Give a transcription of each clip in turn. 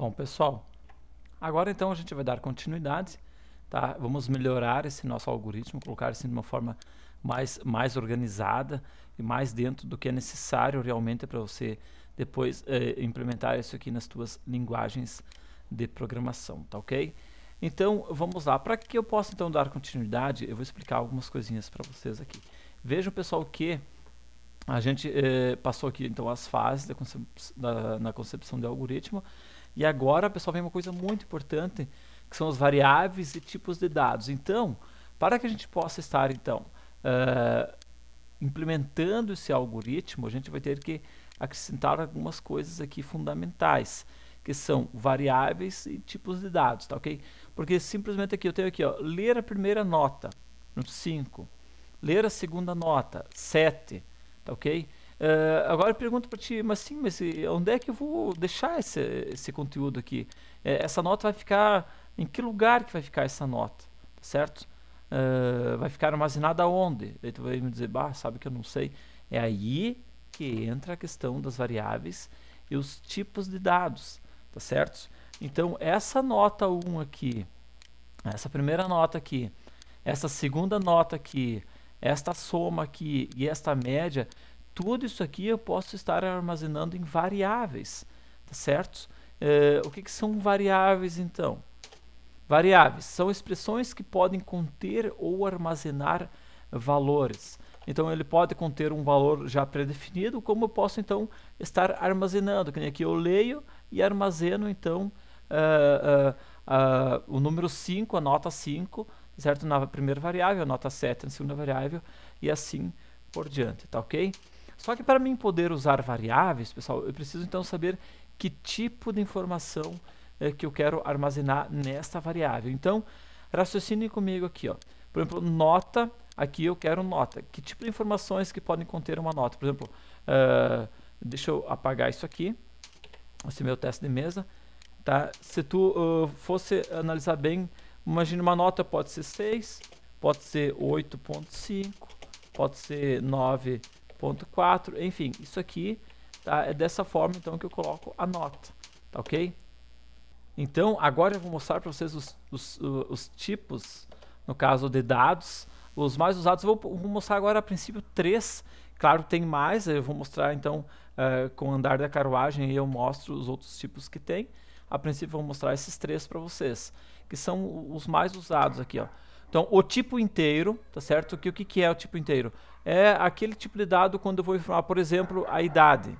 Bom, pessoal, agora então a gente vai dar continuidade, tá? Vamos melhorar esse nosso algoritmo, colocar assim de uma forma mais, mais organizada e mais dentro do que é necessário realmente para você depois eh, implementar isso aqui nas tuas linguagens de programação, tá ok? Então, vamos lá. Para que eu possa então dar continuidade, eu vou explicar algumas coisinhas para vocês aqui. Vejam, pessoal, que a gente eh, passou aqui então as fases da, concep da na concepção de algoritmo e agora, pessoal, vem uma coisa muito importante, que são as variáveis e tipos de dados. Então, para que a gente possa estar, então, uh, implementando esse algoritmo, a gente vai ter que acrescentar algumas coisas aqui fundamentais, que são variáveis e tipos de dados, tá ok? Porque simplesmente aqui, eu tenho aqui, ó, ler a primeira nota, no 5, ler a segunda nota, 7, tá ok? Uh, agora eu pergunto para ti, mas sim, mas eh, onde é que eu vou deixar esse, esse conteúdo aqui? Eh, essa nota vai ficar, em que lugar que vai ficar essa nota, tá certo? Uh, vai ficar armazenada onde? Aí tu vai me dizer, bah, sabe que eu não sei. É aí que entra a questão das variáveis e os tipos de dados, tá certo? Então essa nota 1 aqui, essa primeira nota aqui, essa segunda nota aqui, esta soma aqui e esta média tudo isso aqui eu posso estar armazenando em variáveis, tá certo? Eh, o que, que são variáveis então? Variáveis são expressões que podem conter ou armazenar valores. Então ele pode conter um valor já pré-definido. como eu posso então estar armazenando, que nem aqui eu leio e armazeno então uh, uh, uh, o número 5, a nota 5, certo? Na primeira variável, a nota 7 na segunda variável e assim por diante, tá ok? Só que para mim poder usar variáveis, pessoal, eu preciso então saber que tipo de informação é, que eu quero armazenar nesta variável. Então, raciocine comigo aqui. Ó. Por exemplo, nota, aqui eu quero nota. Que tipo de informações que podem conter uma nota? Por exemplo, uh, deixa eu apagar isso aqui, esse é meu teste de mesa. Tá? Se tu uh, fosse analisar bem, imagina uma nota pode ser 6, pode ser 8.5, pode ser 9 ponto 4, enfim, isso aqui tá? é dessa forma então que eu coloco a nota, tá ok? Então, agora eu vou mostrar para vocês os, os, uh, os, tipos, no caso de dados, os mais usados, eu vou, vou mostrar agora a princípio três, claro tem mais, eu vou mostrar então uh, com o andar da carruagem e eu mostro os outros tipos que tem, a princípio vou mostrar esses três para vocês, que são os mais usados aqui, ó. Então, o tipo inteiro, tá certo? Que o que, que é o tipo inteiro? É aquele tipo de dado quando eu vou informar, por exemplo, a idade.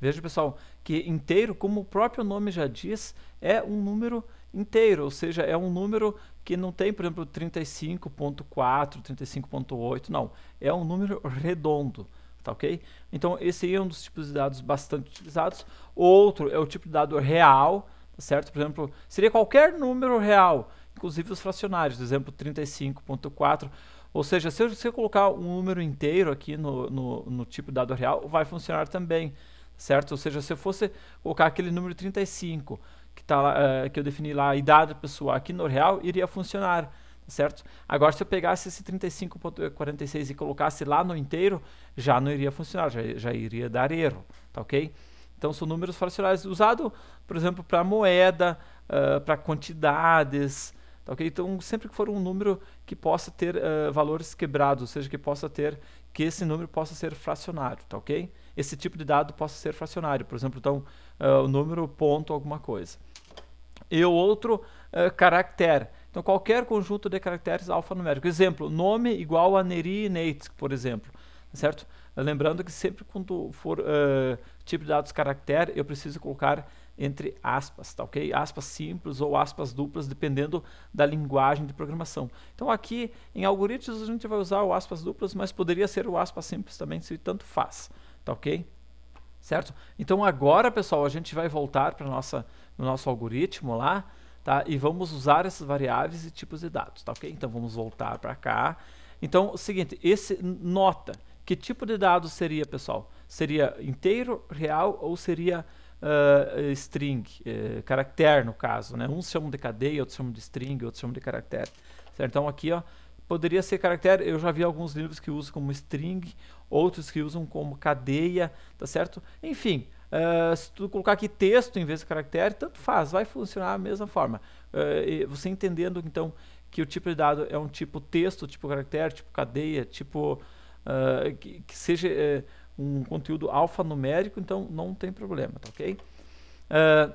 Veja, pessoal, que inteiro, como o próprio nome já diz, é um número inteiro, ou seja, é um número que não tem, por exemplo, 35.4, 35.8, não. É um número redondo, tá ok? Então, esse aí é um dos tipos de dados bastante utilizados. Outro é o tipo de dado real, tá certo? Por exemplo, seria qualquer número real inclusive os fracionários, do exemplo 35.4. Ou seja, se eu, colocar um número inteiro aqui no, no, no tipo dado real, vai funcionar também, certo? Ou seja, se eu fosse colocar aquele número 35, que, tá, uh, que eu defini lá, e dado pessoal aqui no real, iria funcionar, certo? Agora, se eu pegasse esse 35.46 e colocasse lá no inteiro, já não iria funcionar, já, já iria dar erro, tá ok? Então, são números fracionários usados, por exemplo, para moeda, uh, eh, para quantidades, Tá, Então, sempre que for um número que possa ter uh, valores quebrados, ou seja, que possa ter que esse número possa ser fracionário, tá ok? Esse tipo de dado possa ser fracionário, por exemplo, então uh, o número ponto alguma coisa. E o outro uh, caractere. Então qualquer conjunto de caracteres alfanuméricos. Exemplo, nome igual a Neri e Nate, por exemplo, tá certo? Lembrando que sempre quando for uh, tipo de dados caractere, eu preciso colocar entre aspas, tá ok? Aspas simples ou aspas duplas, dependendo da linguagem de programação. Então aqui em algoritmos a gente vai usar o aspas duplas, mas poderia ser o aspas simples também, se tanto faz, tá ok? Certo? Então agora, pessoal, a gente vai voltar para nossa no nosso algoritmo lá, tá? E vamos usar essas variáveis e tipos de dados, tá ok? Então vamos voltar para cá. Então, o seguinte, esse nota, que tipo de dado seria, pessoal? Seria inteiro, real ou seria uh, string, uh, caractere no caso, né? Uns chamam de cadeia, outros chamam de string, outros chamam de caractere. Então aqui, ó, poderia ser caractere, eu já vi alguns livros que usam como string, outros que usam como cadeia, tá certo? Enfim, uh, se tu colocar aqui texto em vez de caractere, tanto faz, vai funcionar da mesma forma. Uh, você entendendo, então, que o tipo de dado é um tipo texto, tipo caractere, tipo cadeia, tipo... Uh, que, que, seja eh, um conteúdo alfanumérico, então não tem problema, tá ok? Uh,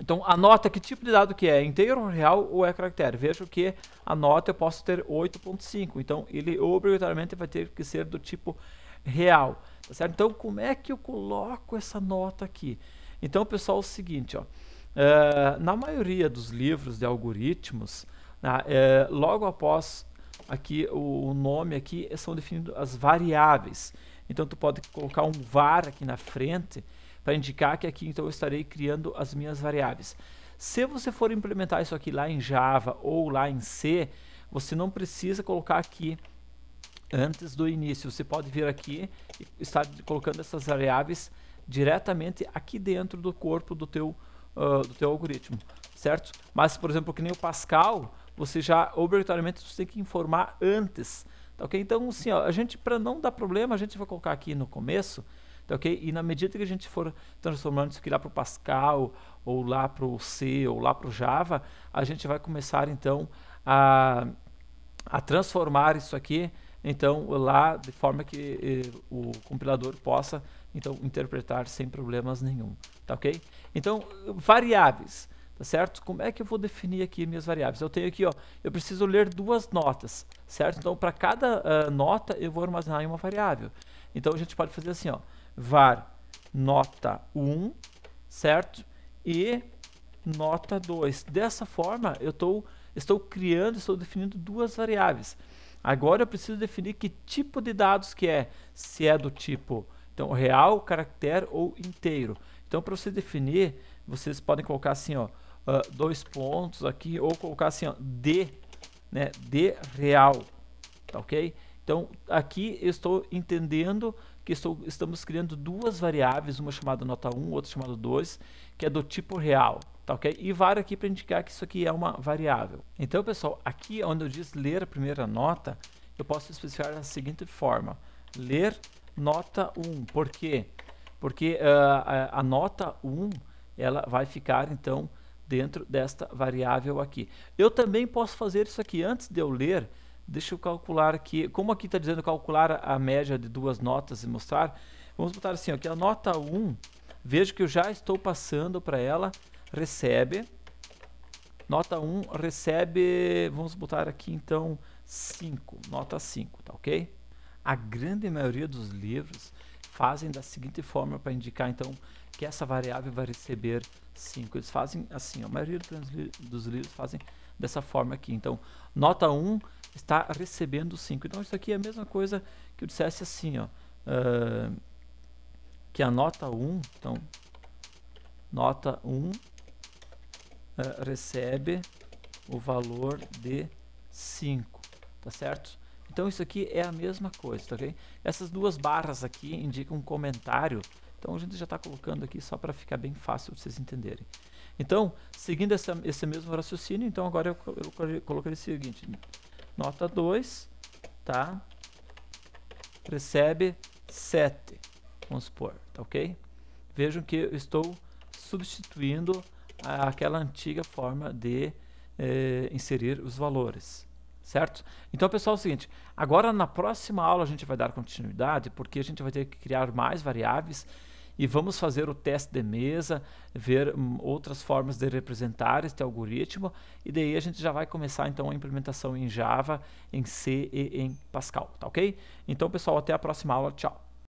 então, anota que tipo de dado que é, é inteiro, real ou é caractere. veja que a nota eu posso ter 8.5, então ele obrigatoriamente vai ter que ser do tipo real, tá certo? Então, como é que eu coloco essa nota aqui? Então, pessoal, é o seguinte, ó, uh, na maioria dos livros de algoritmos, né, eh, logo após aqui o, o nome aqui são definidas as variáveis. Então tu pode colocar um var aqui na frente para indicar que aqui então eu estarei criando as minhas variáveis. Se você for implementar isso aqui lá em Java ou lá em C, você não precisa colocar aqui antes do início. Você pode vir aqui e estar colocando essas variáveis diretamente aqui dentro do corpo do teu, uh, do teu algoritmo, certo? Mas, por exemplo, que nem o Pascal, você já obrigatoriamente você tem que informar antes Tá, Então, assim, ó, a gente, para não dar problema, a gente vai colocar aqui no começo, tá, ok? E na medida que a gente for transformando isso aqui lá para o Pascal, ou lá para o C, ou lá para o Java, a gente vai começar, então, a, a transformar isso aqui, então, lá, de forma que eh, o compilador possa, então, interpretar sem problemas nenhum, tá ok? Então, variáveis tá certo? Como é que eu vou definir aqui minhas variáveis? Eu tenho aqui, ó, eu preciso ler duas notas, certo? Então, para cada uh, nota, eu vou armazenar em uma variável. Então, a gente pode fazer assim, ó, var nota 1, certo? E nota 2. Dessa forma, eu tô, estou criando, estou definindo duas variáveis. Agora eu preciso definir que tipo de dados que é, se é do tipo então, real, caractere ou inteiro. Então, para você definir, vocês podem colocar assim, ó, uh, dois pontos aqui, ou colocar assim, ó, D, né, D real, tá ok? Então, aqui eu estou entendendo que estou, estamos criando duas variáveis, uma chamada nota 1, outra chamada 2, que é do tipo real, tá ok? E var aqui para indicar que isso aqui é uma variável. Então, pessoal, aqui é onde eu diz ler a primeira nota, eu posso especificar da seguinte forma, ler nota 1, por quê? Porque uh, a, a, nota 1, ela vai ficar, então, dentro desta variável aqui. Eu também posso fazer isso aqui. Antes de eu ler, deixa eu calcular aqui. Como aqui está dizendo calcular a média de duas notas e mostrar, vamos botar assim, aqui a nota 1, vejo que eu já estou passando para ela, recebe, nota 1 recebe, vamos botar aqui então 5, nota 5, tá ok? A grande maioria dos livros fazem da seguinte forma para indicar então que essa variável vai receber 5. Eles fazem assim, a maioria dos livros fazem dessa forma aqui. Então, nota 1 um está recebendo 5. Então, isso aqui é a mesma coisa que eu dissesse assim, ó, uh, que a nota 1, um, então, nota 1 um, uh, recebe o valor de 5, tá certo? Então, isso aqui é a mesma coisa, tá ok? Essas duas barras aqui indicam um comentário então a gente já está colocando aqui só para ficar bem fácil vocês entenderem. Então, seguindo essa, esse mesmo raciocínio, então agora eu, eu colocaria o seguinte, nota 2, tá? Recebe 7, vamos supor, tá ok? Vejam que eu estou substituindo a, aquela antiga forma de eh, inserir os valores certo? Então, pessoal, é o seguinte, agora na próxima aula a gente vai dar continuidade, porque a gente vai ter que criar mais variáveis e vamos fazer o teste de mesa, ver hum, outras formas de representar este algoritmo, e daí a gente já vai começar então a implementação em Java, em C e em Pascal, tá ok? Então, pessoal, até a próxima aula, tchau!